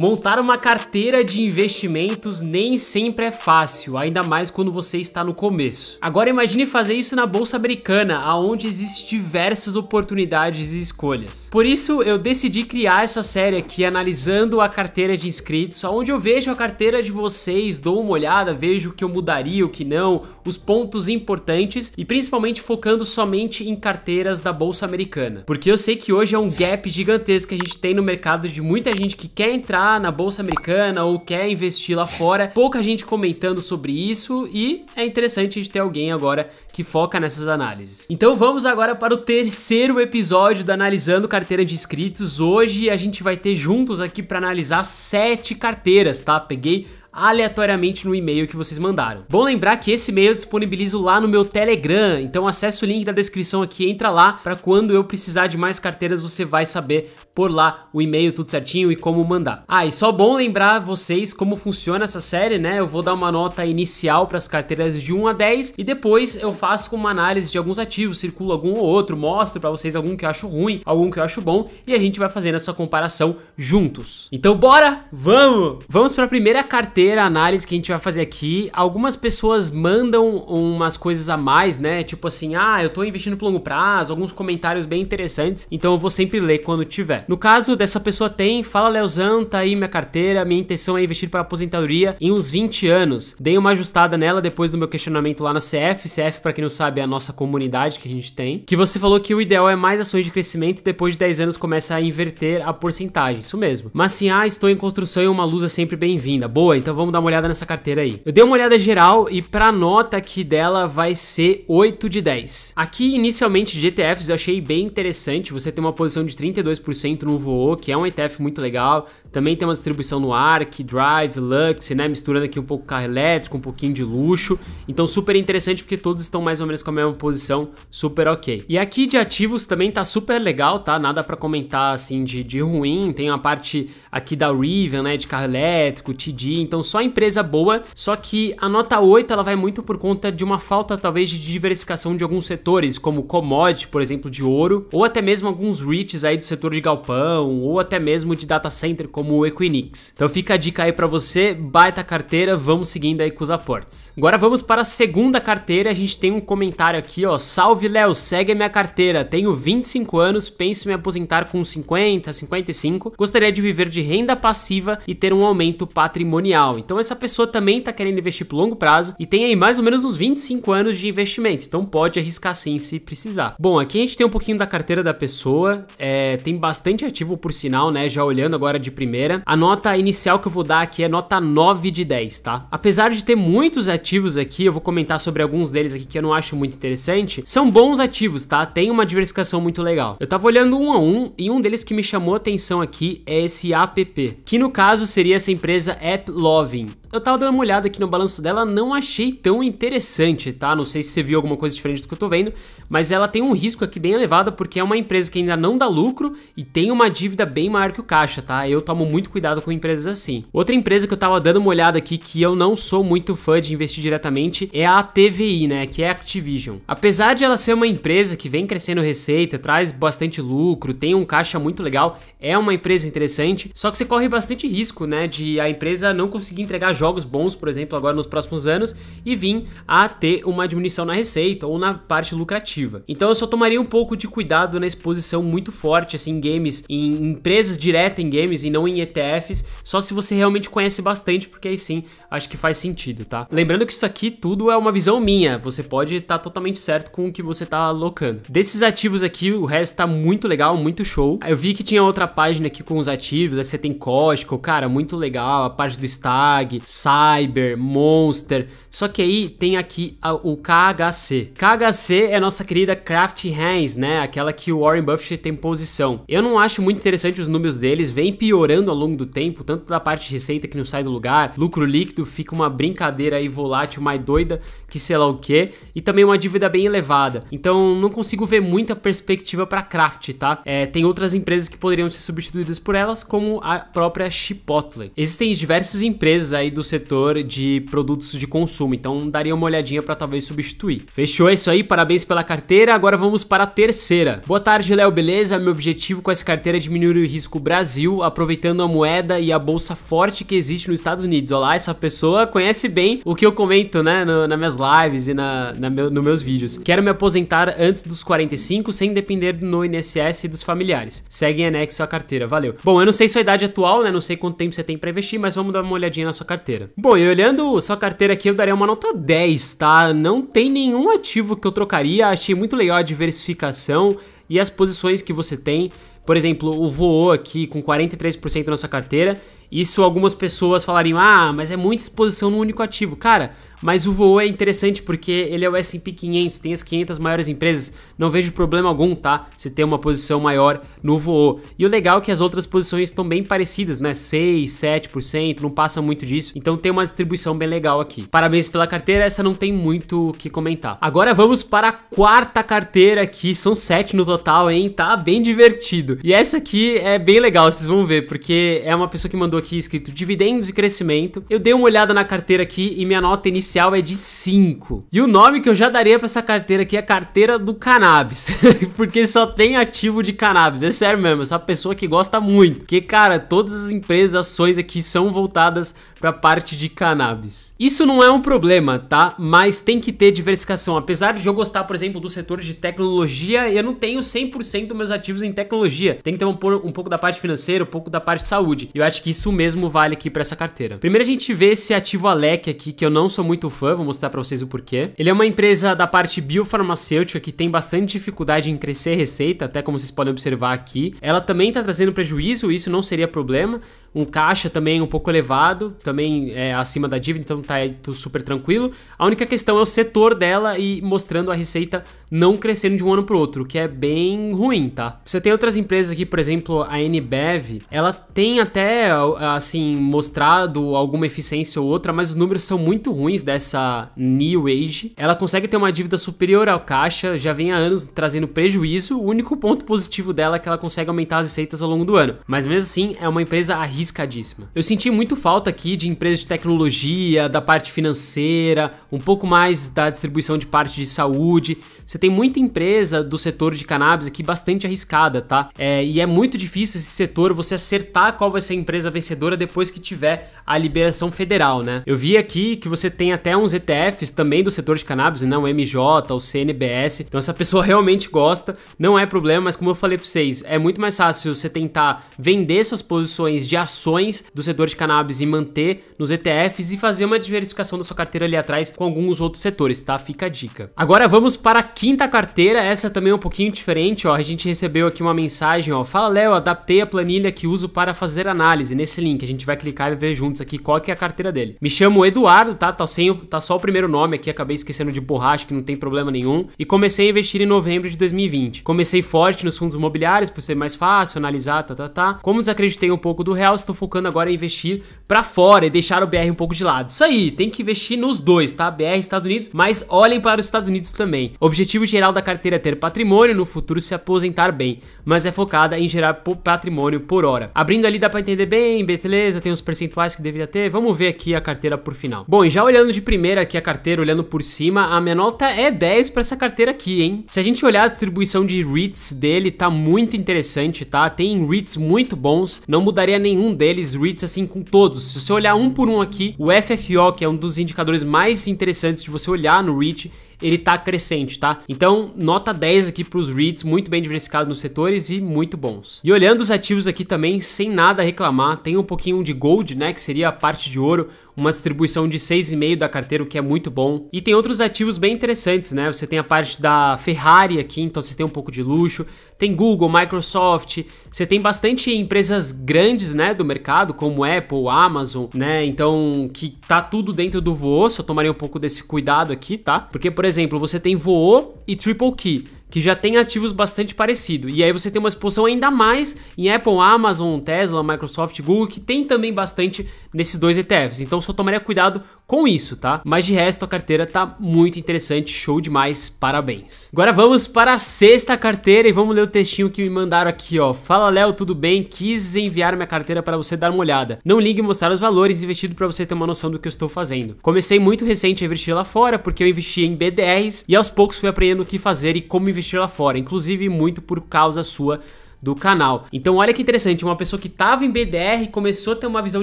Montar uma carteira de investimentos nem sempre é fácil, ainda mais quando você está no começo. Agora imagine fazer isso na bolsa americana, aonde existem diversas oportunidades e escolhas. Por isso eu decidi criar essa série aqui analisando a carteira de inscritos, aonde eu vejo a carteira de vocês, dou uma olhada, vejo o que eu mudaria, o que não, os pontos importantes e principalmente focando somente em carteiras da bolsa americana, porque eu sei que hoje é um gap gigantesco que a gente tem no mercado de muita gente que quer entrar na bolsa americana ou quer investir lá fora. Pouca gente comentando sobre isso e é interessante a gente ter alguém agora que foca nessas análises. Então vamos agora para o terceiro episódio da Analisando Carteira de Inscritos. Hoje a gente vai ter juntos aqui para analisar sete carteiras, tá? Peguei aleatoriamente no e-mail que vocês mandaram. Bom lembrar que esse e-mail eu disponibilizo lá no meu Telegram, então acesse o link da descrição aqui, entra lá para quando eu precisar de mais carteiras você vai saber por lá o e-mail tudo certinho e como mandar. Ah, e só bom lembrar vocês como funciona essa série, né? Eu vou dar uma nota inicial para as carteiras de 1 a 10 e depois eu faço uma análise de alguns ativos, circulo algum ou outro, mostro para vocês algum que eu acho ruim, algum que eu acho bom e a gente vai fazendo essa comparação juntos. Então bora, vamos! Vamos para a primeira carteira ter a análise que a gente vai fazer aqui, algumas pessoas mandam umas coisas a mais, né? Tipo assim, ah, eu tô investindo pro longo prazo, alguns comentários bem interessantes, então eu vou sempre ler quando tiver. No caso dessa pessoa tem, fala Leozão, tá aí minha carteira, minha intenção é investir para aposentadoria em uns 20 anos. Dei uma ajustada nela depois do meu questionamento lá na CF, CF para quem não sabe é a nossa comunidade que a gente tem, que você falou que o ideal é mais ações de crescimento e depois de 10 anos começa a inverter a porcentagem, isso mesmo. Mas sim, ah, estou em construção e uma luz é sempre bem-vinda. Boa, então então vamos dar uma olhada nessa carteira aí. Eu dei uma olhada geral e pra nota aqui dela vai ser 8 de 10. Aqui, inicialmente, de ETFs eu achei bem interessante, você tem uma posição de 32% no VOO, que é um ETF muito legal, também tem uma distribuição no Arc, Drive, Lux, né? Misturando aqui um pouco carro elétrico, um pouquinho de luxo. Então super interessante porque todos estão mais ou menos com a mesma posição, super ok. E aqui de ativos também tá super legal, tá? Nada para comentar assim de, de ruim. Tem uma parte aqui da Rivian, né? De carro elétrico, TD. Então só empresa boa, só que a nota 8 ela vai muito por conta de uma falta talvez de diversificação de alguns setores, como commodity, por exemplo, de ouro, ou até mesmo alguns REITs aí do setor de galpão, ou até mesmo de data center, como o Equinix. Então fica a dica aí para você, baita carteira, vamos seguindo aí com os aportes. Agora vamos para a segunda carteira, a gente tem um comentário aqui, ó, salve Léo, segue a minha carteira, tenho 25 anos, penso em me aposentar com 50, 55, gostaria de viver de renda passiva e ter um aumento patrimonial. Então essa pessoa também tá querendo investir pro longo prazo e tem aí mais ou menos uns 25 anos de investimento, então pode arriscar sim se precisar. Bom, aqui a gente tem um pouquinho da carteira da pessoa, é, tem bastante ativo por sinal, né, já olhando agora de primeiro primeira. A nota inicial que eu vou dar aqui é nota 9 de 10, tá? Apesar de ter muitos ativos aqui, eu vou comentar sobre alguns deles aqui que eu não acho muito interessante, são bons ativos, tá? Tem uma diversificação muito legal. Eu tava olhando um a um e um deles que me chamou atenção aqui é esse APP, que no caso seria essa empresa loving Eu tava dando uma olhada aqui no balanço dela, não achei tão interessante, tá? Não sei se você viu alguma coisa diferente do que eu tô vendo, mas ela tem um risco aqui bem elevado porque é uma empresa que ainda não dá lucro e tem uma dívida bem maior que o caixa, tá? Eu tomo tomo muito cuidado com empresas assim. Outra empresa que eu tava dando uma olhada aqui que eu não sou muito fã de investir diretamente é a TVI, né, que é Activision. Apesar de ela ser uma empresa que vem crescendo receita, traz bastante lucro, tem um caixa muito legal, é uma empresa interessante, só que você corre bastante risco, né, de a empresa não conseguir entregar jogos bons, por exemplo, agora nos próximos anos e vir a ter uma diminuição na receita ou na parte lucrativa. Então eu só tomaria um pouco de cuidado na exposição muito forte assim em games, em empresas direta em games e não em em ETFs, só se você realmente conhece bastante, porque aí sim acho que faz sentido, tá? Lembrando que isso aqui tudo é uma visão minha, você pode estar tá totalmente certo com o que você está alocando. Desses ativos aqui, o resto tá muito legal, muito show. Eu vi que tinha outra página aqui com os ativos, aí você tem Costco, cara, muito legal, a parte do Stag, Cyber, Monster, só que aí tem aqui a, o KHC. KHC é nossa querida Kraft Heinz, né, aquela que o Warren Buffett tem posição. Eu não acho muito interessante os números deles, vem piorando variando ao longo do tempo, tanto da parte de receita que não sai do lugar, lucro líquido fica uma brincadeira aí volátil, mais doida que sei lá o que, e também uma dívida bem elevada. Então não consigo ver muita perspectiva para Kraft, tá? É, tem outras empresas que poderiam ser substituídas por elas, como a própria Chipotle. Existem diversas empresas aí do setor de produtos de consumo, então daria uma olhadinha para talvez substituir. Fechou isso aí, parabéns pela carteira. Agora vamos para a terceira. Boa tarde, Léo, beleza? Meu objetivo com essa carteira é diminuir o risco Brasil, aproveitando a moeda e a bolsa forte que existe nos Estados Unidos. Olá, essa pessoa conhece bem o que eu comento, né, no, nas minhas lives e na, na meu, nos meus vídeos. Quero me aposentar antes dos 45 sem depender do INSS e dos familiares. Segue em anexo a carteira, valeu. Bom, eu não sei sua idade atual, né, não sei quanto tempo você tem para investir, mas vamos dar uma olhadinha na sua carteira. Bom, e olhando sua carteira aqui, eu daria uma nota 10, tá? Não tem nenhum ativo que eu trocaria, achei muito legal a diversificação e as posições que você tem. Por exemplo, o voo aqui com 43% da nossa carteira, isso algumas pessoas falariam, ah, mas é muita exposição no único ativo. Cara, mas o voo é interessante porque ele é o S&P 500, tem as 500 maiores empresas. Não vejo problema algum, tá? Se ter uma posição maior no voo. E o legal é que as outras posições estão bem parecidas, né? 6, 7%, não passa muito disso. Então tem uma distribuição bem legal aqui. Parabéns pela carteira, essa não tem muito o que comentar. Agora vamos para a quarta carteira aqui, são 7 no total, hein? Tá bem divertido. E essa aqui é bem legal, vocês vão ver, porque é uma pessoa que mandou aqui escrito dividendos e crescimento. Eu dei uma olhada na carteira aqui e minha nota inicial é de 5. E o nome que eu já daria para essa carteira aqui é carteira do cannabis, porque só tem ativo de cannabis. É sério mesmo, essa pessoa que gosta muito. Porque cara, todas as empresas, ações aqui são voltadas para parte de cannabis. Isso não é um problema, tá? Mas tem que ter diversificação. Apesar de eu gostar, por exemplo, do setor de tecnologia, eu não tenho 100% dos meus ativos em tecnologia. Tem que ter um, um pouco da parte financeira, um pouco da parte de saúde. Eu acho que isso isso mesmo vale aqui para essa carteira. Primeiro a gente vê esse ativo Alec aqui, que eu não sou muito fã, vou mostrar para vocês o porquê. Ele é uma empresa da parte biofarmacêutica que tem bastante dificuldade em crescer receita, até como vocês podem observar aqui. Ela também está trazendo prejuízo, isso não seria problema, um caixa também um pouco elevado, também é acima da dívida, então tá é super tranquilo. A única questão é o setor dela e mostrando a receita não crescendo de um ano para outro, que é bem ruim, tá? Você tem outras empresas aqui, por exemplo, a NBEV, ela tem até assim mostrado alguma eficiência ou outra, mas os números são muito ruins dessa New Age. Ela consegue ter uma dívida superior ao caixa, já vem há anos trazendo prejuízo. O único ponto positivo dela é que ela consegue aumentar as receitas ao longo do ano. Mas mesmo assim, é uma empresa arriscada arriscadíssima. Eu senti muito falta aqui de empresas de tecnologia, da parte financeira, um pouco mais da distribuição de parte de saúde, você tem muita empresa do setor de cannabis aqui bastante arriscada, tá? É, e é muito difícil esse setor você acertar qual vai ser a empresa vencedora depois que tiver a liberação federal, né? Eu vi aqui que você tem até uns ETFs também do setor de cannabis, né? O MJ, o CNBS. Então, essa pessoa realmente gosta, não é problema, mas como eu falei pra vocês, é muito mais fácil você tentar vender suas posições de ações do setor de cannabis e manter nos ETFs e fazer uma diversificação da sua carteira ali atrás com alguns outros setores, tá? Fica a dica. Agora vamos para Quinta carteira, essa também é um pouquinho diferente, ó. A gente recebeu aqui uma mensagem, ó. Fala, Léo, adaptei a planilha que uso para fazer análise. Nesse link, a gente vai clicar e ver juntos aqui qual que é a carteira dele. Me chamo Eduardo, tá? Tá, sem, tá só o primeiro nome aqui, acabei esquecendo de borracha, que não tem problema nenhum. E comecei a investir em novembro de 2020. Comecei forte nos fundos imobiliários, por ser mais fácil, analisar, tá, tá, tá. Como desacreditei um pouco do real, estou focando agora em investir para fora e deixar o BR um pouco de lado. Isso aí, tem que investir nos dois, tá? BR, e Estados Unidos, mas olhem para os Estados Unidos também. Objetivo objetivo geral da carteira é ter patrimônio, no futuro se aposentar bem, mas é focada em gerar patrimônio por hora. Abrindo ali dá para entender bem, beleza, tem os percentuais que deveria ter, vamos ver aqui a carteira por final. Bom, já olhando de primeira aqui a carteira, olhando por cima, a minha nota é 10 para essa carteira aqui, hein? Se a gente olhar a distribuição de REITs dele, tá muito interessante, tá? Tem REITs muito bons, não mudaria nenhum deles, REITs assim com todos. Se você olhar um por um aqui, o FFO, que é um dos indicadores mais interessantes de você olhar no REIT, ele tá crescente, tá? Então, nota 10 aqui para os REITs, muito bem diversificados nos setores e muito bons. E olhando os ativos aqui também, sem nada a reclamar, tem um pouquinho de gold, né, que seria a parte de ouro, uma distribuição de 6,5 da carteira, o que é muito bom. E tem outros ativos bem interessantes, né? Você tem a parte da Ferrari aqui, então você tem um pouco de luxo, tem Google, Microsoft, você tem bastante empresas grandes, né, do mercado, como Apple, Amazon, né? Então, que tá tudo dentro do Voô, só tomaria um pouco desse cuidado aqui, tá? Porque, por exemplo, você tem Voô e Triple Key que já tem ativos bastante parecidos. E aí você tem uma exposição ainda mais em Apple, Amazon, Tesla, Microsoft, Google, que tem também bastante nesses dois ETFs. Então só tomaria cuidado com isso, tá? Mas de resto a carteira tá muito interessante, show demais, parabéns. Agora vamos para a sexta carteira e vamos ler o textinho que me mandaram aqui, ó. Fala Léo, tudo bem? Quis enviar minha carteira para você dar uma olhada. Não ligue mostrar os valores investidos para você ter uma noção do que eu estou fazendo. Comecei muito recente a investir lá fora porque eu investi em BDRs e aos poucos fui aprendendo o que fazer e como investir investir lá fora, inclusive muito por causa sua do canal. Então olha que interessante, uma pessoa que estava em BDR começou a ter uma visão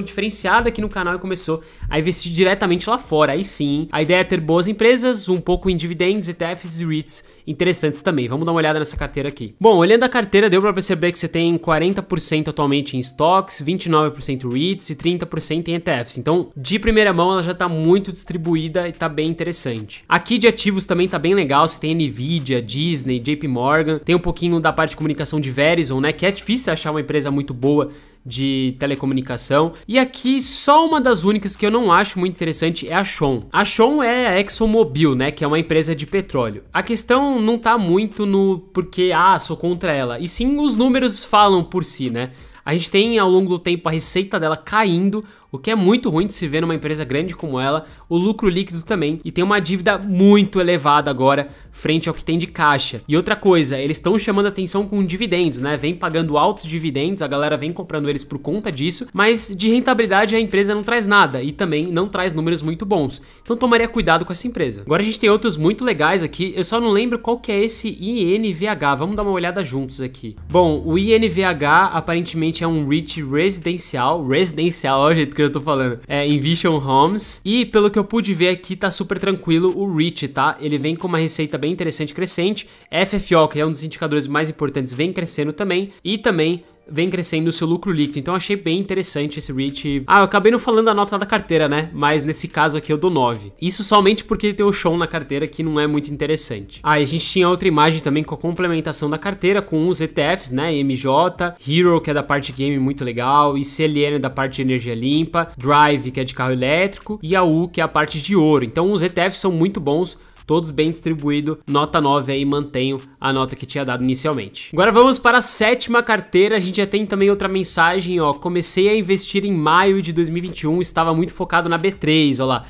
diferenciada aqui no canal e começou a investir diretamente lá fora. Aí sim, a ideia é ter boas empresas, um pouco em dividendos, ETFs e REITs interessantes também. Vamos dar uma olhada nessa carteira aqui. Bom, olhando a carteira, deu para perceber que você tem 40% atualmente em stocks, 29% REITs e 30% em ETFs. Então, de primeira mão, ela já está muito distribuída e está bem interessante. Aqui de ativos também está bem legal, você tem Nvidia, Disney, JP Morgan, tem um pouquinho da parte de comunicação de Veris, Verizon, né? Que é difícil achar uma empresa muito boa de telecomunicação. E aqui só uma das únicas que eu não acho muito interessante é a Shon. A Shon é a ExxonMobil, né, que é uma empresa de petróleo. A questão não tá muito no porque ah, sou contra ela, e sim os números falam por si, né? A gente tem ao longo do tempo a receita dela caindo, o que é muito ruim de se ver numa empresa grande como ela, o lucro líquido também, e tem uma dívida muito elevada agora frente ao que tem de caixa. E outra coisa, eles estão chamando atenção com dividendos, né? Vem pagando altos dividendos, a galera vem comprando eles por conta disso, mas de rentabilidade a empresa não traz nada e também não traz números muito bons. Então tomaria cuidado com essa empresa. Agora a gente tem outros muito legais aqui, eu só não lembro qual que é esse INVH, vamos dar uma olhada juntos aqui. Bom, o INVH aparentemente é um REIT residencial, residencial, olha o jeito que eu tô falando. É Invision Homes. E pelo que eu pude ver aqui, tá super tranquilo o Rich tá? Ele vem com uma receita bem interessante crescente. FFO, que é um dos indicadores mais importantes, vem crescendo também. E também vem crescendo o seu lucro líquido. Então achei bem interessante esse REIT. Ah, eu acabei não falando a nota da carteira, né? Mas nesse caso aqui eu dou 9. Isso somente porque tem o show na carteira que não é muito interessante. Ah, a gente tinha outra imagem também com a complementação da carteira com os ETFs, né? MJ, Hero, que é da parte game muito legal, ICLN da parte de energia limpa, Drive, que é de carro elétrico, e a U, que é a parte de ouro. Então os ETFs são muito bons todos bem distribuído, nota 9 aí, mantenho a nota que tinha dado inicialmente. Agora vamos para a sétima carteira, a gente já tem também outra mensagem, ó, comecei a investir em maio de 2021, estava muito focado na B3, ó lá,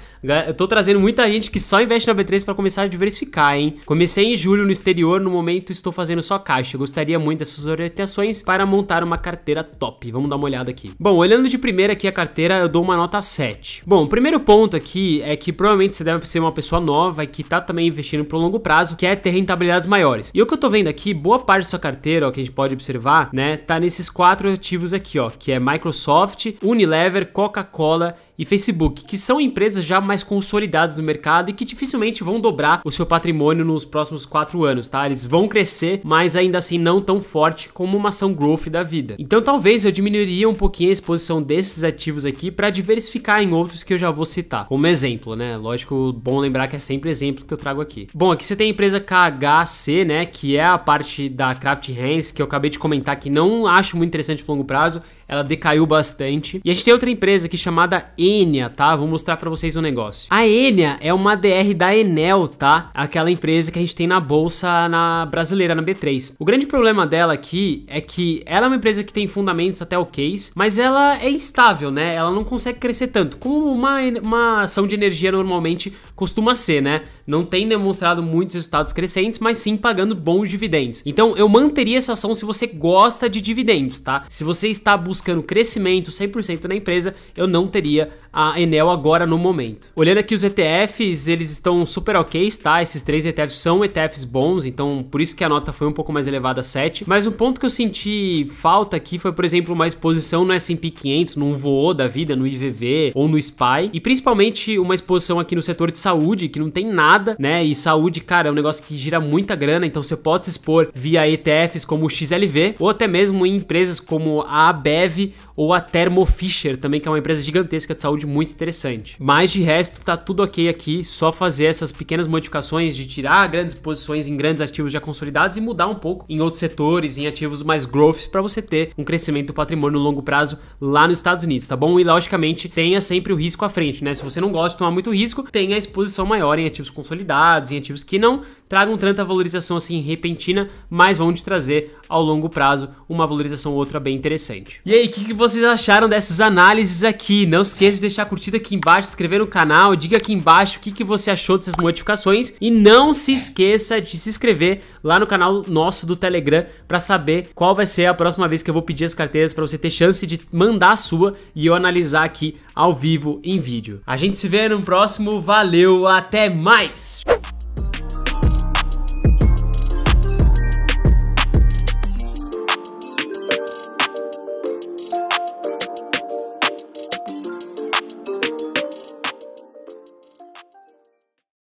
eu tô trazendo muita gente que só investe na B3 para começar a diversificar, hein? Comecei em julho no exterior, no momento estou fazendo só caixa. Gostaria muito dessas orientações para montar uma carteira top. Vamos dar uma olhada aqui. Bom, olhando de primeira aqui a carteira, eu dou uma nota 7. Bom, o primeiro ponto aqui é que provavelmente você deve ser uma pessoa nova e que tá também investindo pro longo prazo, quer é ter rentabilidades maiores. E o que eu tô vendo aqui, boa parte da sua carteira, ó, que a gente pode observar, né, tá nesses quatro ativos aqui, ó, que é Microsoft, Unilever, Coca-Cola e Facebook, que são empresas já mais consolidados no mercado e que dificilmente vão dobrar o seu patrimônio nos próximos quatro anos, tá? Eles vão crescer, mas ainda assim não tão forte como uma ação growth da vida. Então talvez eu diminuiria um pouquinho a exposição desses ativos aqui para diversificar em outros que eu já vou citar, como exemplo, né? Lógico, bom lembrar que é sempre exemplo que eu trago aqui. Bom, aqui você tem a empresa KHC, né? Que é a parte da Kraft Heinz que eu acabei de comentar que não acho muito interessante pro longo prazo. Ela decaiu bastante. E a gente tem outra empresa aqui chamada Enia, tá? Vou mostrar para vocês um negócio negócio. A Enia é uma DR da Enel, tá? Aquela empresa que a gente tem na bolsa na brasileira, na B3. O grande problema dela aqui é que ela é uma empresa que tem fundamentos até o case, mas ela é instável, né? Ela não consegue crescer tanto, como uma, uma ação de energia normalmente costuma ser, né? não tem demonstrado muitos resultados crescentes, mas sim pagando bons dividendos. Então eu manteria essa ação se você gosta de dividendos, tá? Se você está buscando crescimento 100% na empresa, eu não teria a Enel agora no momento. Olhando aqui os ETFs, eles estão super ok, tá? Esses três ETFs são ETFs bons, então por isso que a nota foi um pouco mais elevada a 7. Mas um ponto que eu senti falta aqui foi, por exemplo, uma exposição no S&P 500, num VOO da vida, no IVV ou no SPY, e principalmente uma exposição aqui no setor de saúde, que não tem nada nada, né? E saúde, cara, é um negócio que gira muita grana, então você pode se expor via ETFs como o XLV ou até mesmo em empresas como a ABEV ou a Thermo Fisher também, que é uma empresa gigantesca de saúde muito interessante. Mas de resto, tá tudo ok aqui, só fazer essas pequenas modificações de tirar grandes posições em grandes ativos já consolidados e mudar um pouco em outros setores, em ativos mais growth, para você ter um crescimento do patrimônio no longo prazo lá nos Estados Unidos, tá bom? E logicamente, tenha sempre o risco à frente, né? Se você não gosta de tomar muito risco, tenha a exposição maior em ativos consolidados, em ativos que não tragam tanta valorização assim repentina, mas vão te trazer ao longo prazo uma valorização ou outra bem interessante. E aí, o que, que você vocês acharam dessas análises aqui. Não se esqueça de deixar a curtida aqui embaixo, se inscrever no canal, diga aqui embaixo o que, que você achou dessas modificações e não se esqueça de se inscrever lá no canal nosso do Telegram para saber qual vai ser a próxima vez que eu vou pedir as carteiras para você ter chance de mandar a sua e eu analisar aqui ao vivo em vídeo. A gente se vê no próximo, valeu, até mais!